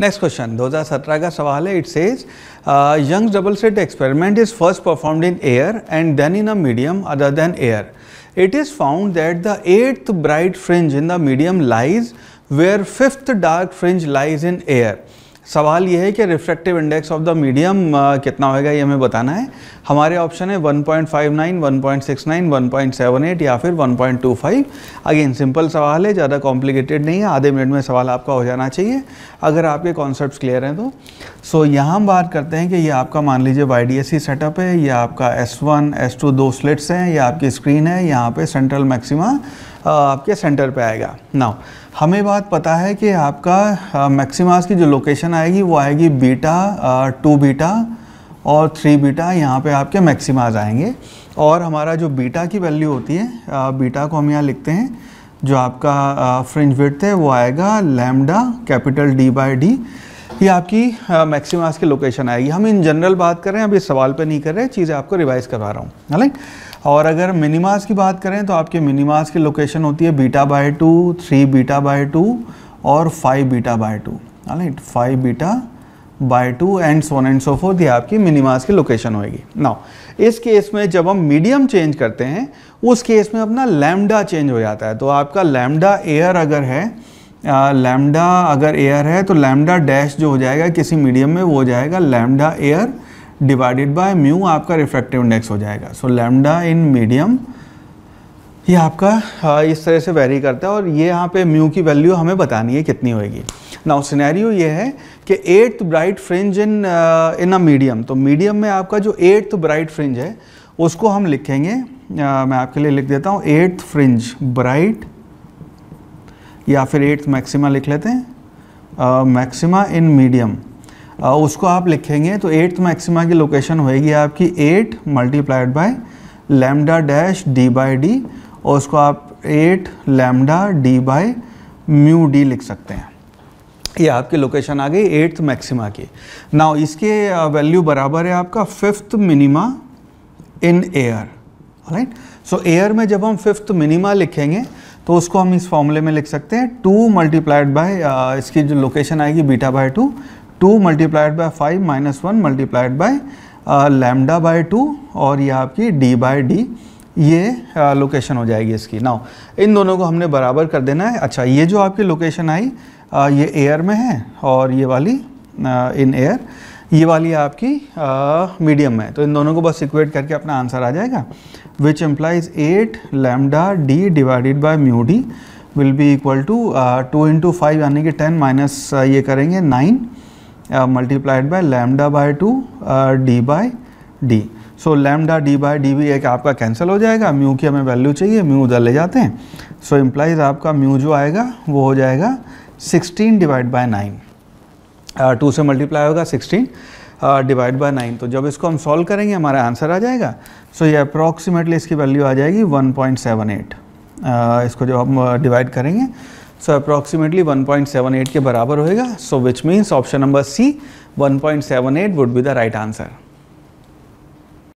next question 2017 का सवाल है it says Young double slit experiment is first performed in air and then in a medium other than air it is found that the eighth bright fringe in the medium lies where fifth dark fringe lies in air सवाल ये है कि refractive index of the medium कितना होगा ये हमें बताना है हमारे ऑप्शन है 1.59, 1.69, 1.78 या फिर 1.25 अगेन सिंपल सवाल है ज़्यादा कॉम्प्लिकेटेड नहीं है आधे मिनट में सवाल आपका हो जाना चाहिए अगर आपके कॉन्सेप्ट क्लियर हैं तो सो so, यहाँ हम बात करते हैं कि ये आपका मान लीजिए वाई सेटअप है यह आपका एस वन दो स्लिट्स हैं यह आपकी स्क्रीन है यहाँ पर सेंट्रल मैक्सिमा आपके सेंटर पे आएगा नाउ हमें बात पता है कि आपका मैक्सिमास की जो लोकेशन आएगी वो आएगी बीटा टू बीटा और थ्री बीटा यहाँ पे आपके मैक्सिमास आएंगे और हमारा जो बीटा की वैल्यू होती है बीटा को हम यहाँ लिखते हैं जो आपका फ्रिंज विथ है वो आएगा lambda capital D by D ये आपकी मैक्सिमास की लोकेशन आएगी हम इन जनरल बात कर रहे हैं अभी इस सवाल पे नहीं कर रहे हैं चीज़ें आपको रिवाइज़ करवा रहा हूँ राइट और अगर मिनिमास की बात करें तो आपके मिनिमास की लोकेशन होती है beta by two three beta by two और five beta by two right five beta by two and so on and so forth ये आपकी मिनिमास की लोकेशन होगी नाउ इस केस में जब हम मीडियम चेंज करते हैं उस केस में अपना लैमडा चेंज हो जाता है तो आपका लैमडा एयर अगर है लैमडा अगर एयर है तो लैमडा डैश जो हो जाएगा किसी मीडियम में वो हो जाएगा lambda air divided by mu आपका रिफ्रैक्टिव इंडेक्स हो जाएगा सो लेमडा इन मीडियम ये आपका इस तरह से वेरी करता है और ये यहाँ पे म्यू की वैल्यू हमें बतानी है कितनी होएगी नाउ सिनेरियो ये है कि eighth bright fringe in in a medium तो मीडियम में आपका जो एट्थ ब्राइट फ्रिंज है उसको हम लिखेंगे आ, मैं आपके लिए लिख देता हूँ एट्थ फ्रिंज ब्राइट या फिर एट्थ मैक्सिमा लिख लेते हैं मैक्सिमा इन मीडियम उसको आप लिखेंगे तो एट्थ मैक्सिमा की लोकेशन होएगी आपकी eight multiplied by lambda dash D by D और उसको आप eight lambda D by mu D लिख सकते हैं ये आपकी लोकेशन आ गई एट्थ मैक्सिमा की नाउ इसके वैल्यू बराबर है आपका fifth minima in air right so air में जब हम फिफ्थ मिनिमा लिखेंगे तो उसको हम इस फॉर्मूले में लिख सकते हैं टू मल्टीप्लाइड बाय इसकी जो लोकेशन आएगी beta by two two multiplied by five minus one multiplied by lambda by two और ये आपकी डी बाई डी ये लोकेशन हो जाएगी इसकी नाउ इन दोनों को हमने बराबर कर देना है अच्छा ये जो आपकी लोकेशन आई आ, ये एयर में है और ये वाली आ, इन एयर ये वाली आपकी मीडियम में तो इन दोनों को बस इक्वेट करके अपना आंसर आ जाएगा which implies eight lambda D divided by mu D will be equal to two into five यानी कि टेन माइनस ये करेंगे nine multiplied by lambda by two D by D so lambda D by D भी एक आपका cancel हो जाएगा mu की हमें वैल्यू चाहिए म्यू उधर ले जाते हैं सो so, इम्प्लाइज आपका म्यू जो आएगा वो हो जाएगा 16 डिवाइड बाय नाइन टू से मल्टीप्लाई होगा 16 डिवाइड बाय नाइन तो जब इसको हम सॉल्व करेंगे हमारा आंसर आ जाएगा सो so, ये अप्रॉक्सीमेटली इसकी वैल्यू आ जाएगी वन uh, इसको जब हम डिवाइड uh, करेंगे सो अप्रॉक्सीमेटली 1.78 के बराबर होएगा so which means option number C 1.78 would be the right answer